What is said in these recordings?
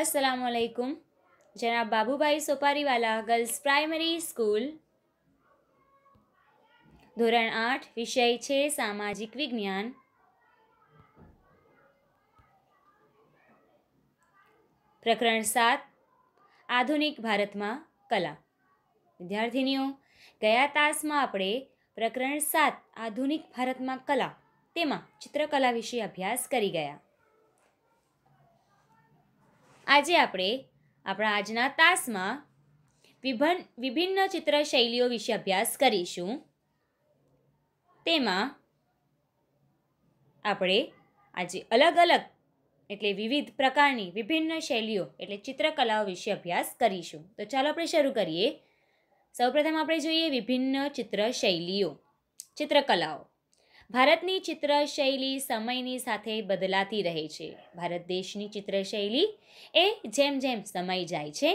અસલામકુમ જનાબ Babubhai Sopariwala girls primary school ધોરણ આઠ વિષય છે સામાજિક વિજ્ઞાન પ્રકરણ સાત આધુનિક ભારતમાં કલા વિદ્યાર્થીનીઓ ગયા તાસમાં આપણે પ્રકરણ સાત આધુનિક ભારતમાં કલા તેમાં ચિત્રકલા વિશે અભ્યાસ કરી ગયા આજે આપણે આપણા આજના તાસમાં વિભન વિભિન્ન ચિત્ર શૈલીઓ વિશે અભ્યાસ કરીશું તેમાં આપણે આજે અલગ અલગ એટલે વિવિધ પ્રકારની વિભિન્ન શૈલીઓ એટલે ચિત્રકલાઓ વિશે અભ્યાસ કરીશું તો ચાલો આપણે શરૂ કરીએ સૌપ્રથમ આપણે જોઈએ વિભિન્ન ચિત્ર શૈલીઓ ચિત્રકલાઓ ભારતની ચિત્રશૈલી સમયની સાથે બદલાતી રહે છે ભારત દેશની ચિત્રશૈલી એ જેમ જેમ સમય જાય છે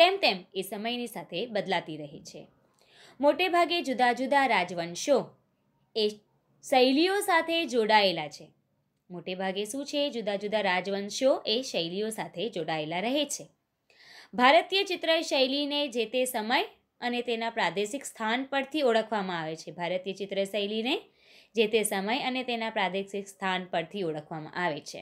તેમ તેમ એ સમયની સાથે બદલાતી રહે છે મોટે ભાગે જુદા જુદા રાજવંશો એ શૈલીઓ સાથે જોડાયેલા છે મોટે ભાગે શું છે જુદા જુદા રાજવંશો એ શૈલીઓ સાથે જોડાયેલા રહે છે ભારતીય ચિત્ર શૈલીને જે તે સમય અને તેના પ્રાદેશિક સ્થાન પરથી ઓળખવામાં આવે છે ભારતીય ચિત્ર શૈલીને જે તે સમય અને તેના પ્રાદેશિક સ્થાન પરથી ઓળખવામાં આવે છે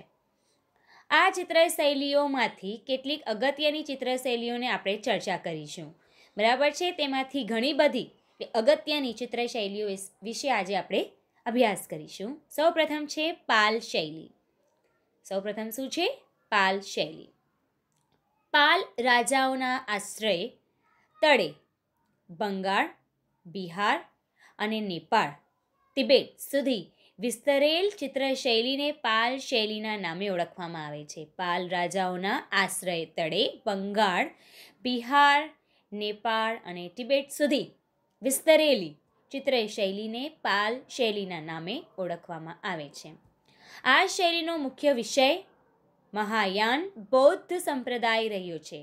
આ ચિત્રશૈલીઓમાંથી કેટલીક અગત્યની ચિત્રશૈલીઓને આપણે ચર્ચા કરીશું બરાબર છે તેમાંથી ઘણી બધી અગત્યની ચિત્રશૈલીઓ વિશે આજે આપણે અભ્યાસ કરીશું સૌપ્રથમ છે પાલ શૈલી સૌપ્રથમ શું છે પાલ શૈલી પાલ રાજાઓના આશ્રય તળે બંગાળ બિહાર અને નેપાળ તિબેટ સુધી વિસ્તરેલ ચિત્ર શૈલીને પાલ શૈલીના નામે ઓળખવામાં આવે છે પાલ રાજાઓના આશ્રય તળે બંગાળ બિહાર નેપાળ અને તિબેટ સુધી વિસ્તરેલી ચિત્ર શૈલીને પાલ શૈલીના નામે ઓળખવામાં આવે છે આ શૈલીનો મુખ્ય વિષય મહાયાન બૌદ્ધ સંપ્રદાય રહ્યો છે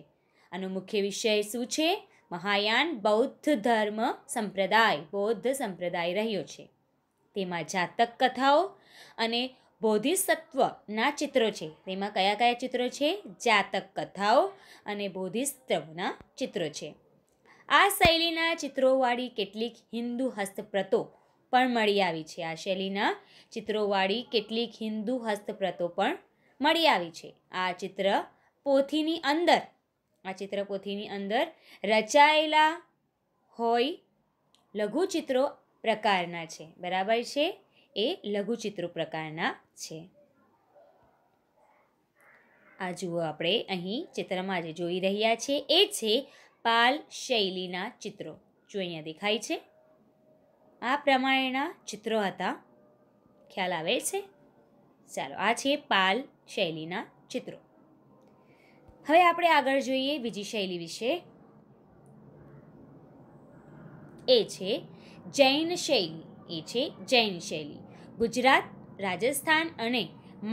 આનો મુખ્ય વિષય શું છે મહાયાન બૌદ્ધ ધર્મ સંપ્રદાય બૌદ્ધ સંપ્રદાય રહ્યો છે તેમાં જાતક કથાઓ અને બોધિસત્વના ચિત્રો છે તેમાં કયા કયા ચિત્રો છે જાતક કથાઓ અને બોધિસત્વના ચિત્રો છે આ શૈલીના ચિત્રોવાળી કેટલીક હિન્દુ હસ્તપ્રતો પણ મળી આવી છે આ શૈલીના ચિત્રોવાળી કેટલીક હિન્દુ હસ્તપ્રતો પણ મળી આવી છે આ ચિત્ર પોથીની અંદર આ ચિત્ર પોથીની અંદર રચાયેલા હોય લઘુચિત્રો પ્રકારના છે બરાબર છે એ લઘુચિત્રો પ્રકારના છે આ જુઓ આપણે અહીં ચિત્રમાં જે જોઈ રહ્યા છે એ છે પાલ શૈલીના ચિત્રો જો અહીંયા દેખાય છે આ પ્રમાણેના ચિત્રો હતા ખ્યાલ આવે છે ચાલો આ છે પાલ શૈલીના ચિત્રો હવે આપણે આગળ જોઈએ બીજી શૈલી વિશે એ છે જૈન શૈલી એ છે જૈન શૈલી ગુજરાત રાજસ્થાન અને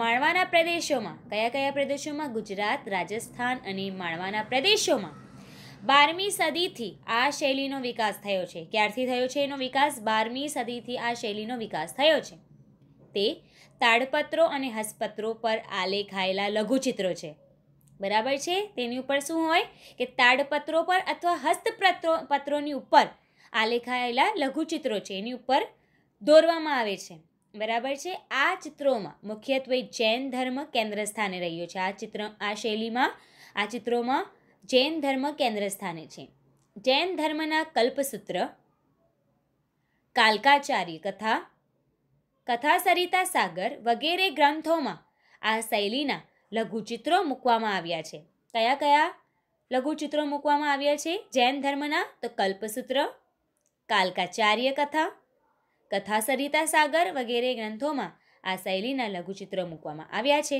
માળવાના પ્રદેશોમાં કયા કયા પ્રદેશોમાં ગુજરાત રાજસ્થાન અને માળવાના પ્રદેશોમાં બારમી સદીથી આ શૈલીનો વિકાસ થયો છે ક્યારથી થયો છે એનો વિકાસ બારમી સદીથી આ શૈલીનો વિકાસ થયો છે તે તાડપત્રો અને હસપત્રો પર આલેખાયેલા લઘુચિત્રો છે બરાબર છે તેની ઉપર શું હોય કે તાડપત્રો પર અથવા હસ્તપત્રો પત્રોની ઉપર આ લેખાયેલા લઘુચિત્રો છે એની ઉપર દોરવામાં આવે છે બરાબર છે આ ચિત્રોમાં મુખ્યત્વે જૈન ધર્મ કેન્દ્ર સ્થાને રહ્યો છે આ ચિત્ર આ શૈલીમાં આ ચિત્રોમાં જૈન ધર્મ કેન્દ્ર સ્થાને છે જૈન ધર્મના કલ્પસૂત્ર કાલકાચારી કથા કથા સરિતા સાગર વગેરે ગ્રંથોમાં આ શૈલીના લઘુચિત્રો મૂકવામાં આવ્યા છે કયા કયા લઘુચિત્રો મૂકવામાં આવ્યા છે જૈન ધર્મના તો કલ્પસૂત્ર કાલકાચાર્ય કથા કથા સરિતા સાગર વગેરે ગ્રંથોમાં આ શૈલીના લઘુચિત્રો મૂકવામાં આવ્યા છે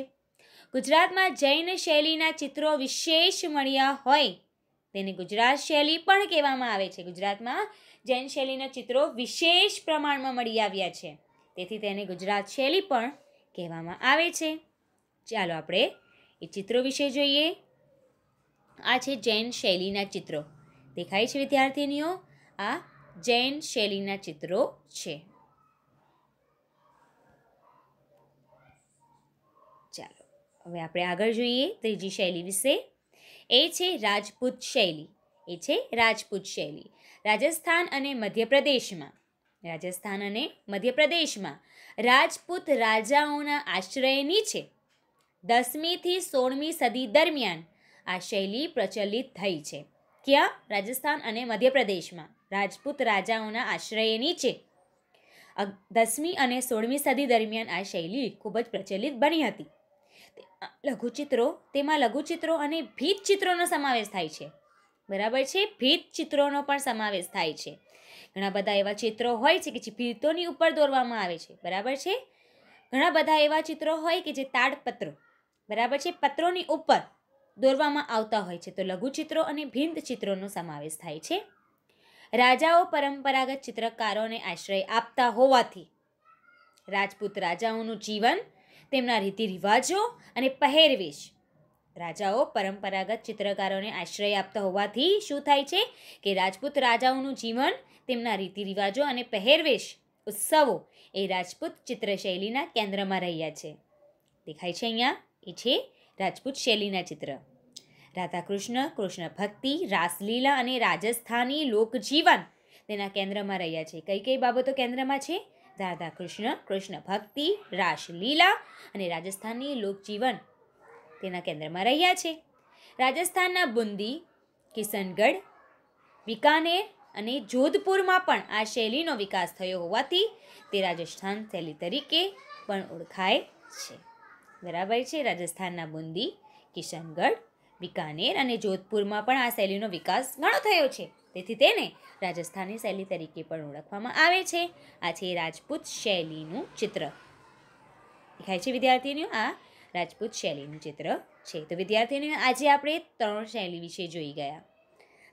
ગુજરાતમાં જૈન શૈલીના ચિત્રો વિશેષ મળ્યા હોય તેને ગુજરાત શૈલી પણ કહેવામાં આવે છે ગુજરાતમાં જૈન શૈલીના ચિત્રો વિશેષ પ્રમાણમાં મળી આવ્યા છે તેથી તેને ગુજરાત શૈલી પણ કહેવામાં આવે છે ચાલો આપણે એ ચિત્રો વિશે જોઈએ આ છે જૈન શૈલીના ચિત્રો દેખાય છે વિદ્યાર્થીનીઓ આ જૈન શૈલીના ચિત્રો છે ચાલો હવે આપણે આગળ જોઈએ ત્રીજી શૈલી વિશે એ છે રાજપૂત શૈલી એ છે રાજપૂત શૈલી રાજસ્થાન અને મધ્યપ્રદેશમાં રાજસ્થાન અને મધ્યપ્રદેશમાં રાજપૂત રાજાઓના આશ્રયની છે દસમીથી સોળમી સદી દરમિયાન આ શૈલી પ્રચલિત થઈ છે ક્યાં રાજસ્થાન અને મધ્યપ્રદેશમાં રાજપૂત રાજાઓના આશ્રય નીચે દસમી અને સોળમી સદી દરમિયાન આ શૈલી ખૂબ જ પ્રચલિત બની હતી લઘુચિત્રો તેમાં લઘુચિત્રો અને ભીત ચિત્રોનો સમાવેશ થાય છે બરાબર છે ભીત ચિત્રોનો પણ સમાવેશ થાય છે ઘણા બધા એવા ચિત્રો હોય છે કે જે ભીતોની ઉપર દોરવામાં આવે છે બરાબર છે ઘણા બધા એવા ચિત્રો હોય કે જે તાડપત્રો બરાબર છે પત્રોની ઉપર દોરવામાં આવતા હોય છે તો લઘુચિત્રો અને ભીંત ચિત્રોનો સમાવેશ થાય છે રાજાઓ પરંપરાગત ચિત્રકારોને આશ્રય આપતા હોવાથી રાજપૂત રાજાઓનું જીવન તેમના રીતિ રિવાજો અને પહેરવેશ રાજાઓ પરંપરાગત ચિત્રકારોને આશ્રય આપતા હોવાથી શું થાય છે કે રાજપૂત રાજાઓનું જીવન તેમના રીતિરિવાજો અને પહેરવેશ ઉત્સવો એ રાજપૂત ચિત્રશૈલીના કેન્દ્રમાં રહ્યા છે દેખાય છે અહીંયા એ છે રાજપૂત શૈલીના ચિત્ર રાધા કૃષ્ણ કૃષ્ણ ભક્તિ રાસલીલા અને રાજસ્થાની લોકજીવન તેના કેન્દ્રમાં રહ્યા છે કઈ કઈ બાબતો કેન્દ્રમાં છે રાધાકૃષ્ણ કૃષ્ણ ભક્તિ રાસલીલા અને રાજસ્થાની લોકજીવન તેના કેન્દ્રમાં રહ્યા છે રાજસ્થાનના બુંદી કિશનગઢ બિકાનેર અને જોધપુરમાં પણ આ શૈલીનો વિકાસ થયો હોવાથી તે રાજસ્થાન શૈલી તરીકે પણ ઓળખાય છે બરાબર છે રાજસ્થાનના બુંદી કિશનગઢ બિકાનેર અને જોધપુરમાં પણ આ શૈલીનો વિકાસ ઘણો થયો છે તેથી તેને રાજસ્થાની શૈલી તરીકે પણ ઓળખવામાં આવે છે આ છે રાજપૂત શૈલીનું ચિત્ર દેખાય છે વિદ્યાર્થીઓનું આ રાજપૂત શૈલીનું ચિત્ર છે તો વિદ્યાર્થીઓને આજે આપણે ત્રણ શૈલી વિશે જોઈ ગયા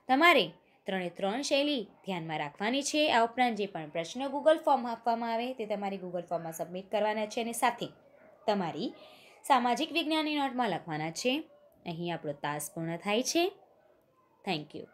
તમારે ત્રણે ત્રણ શૈલી ધ્યાનમાં રાખવાની છે આ ઉપરાંત જે પણ પ્રશ્ન ગૂગલ ફોર્મ આપવામાં આવે તે તમારી ગૂગલ ફોર્મમાં સબમિટ કરવાના છે અને સાથે તમારી સામાજિક વિજ્ઞાનની નોટમાં લખવાના છે અહીં આપણો તાસ પૂર્ણ થાય છે થેન્ક યુ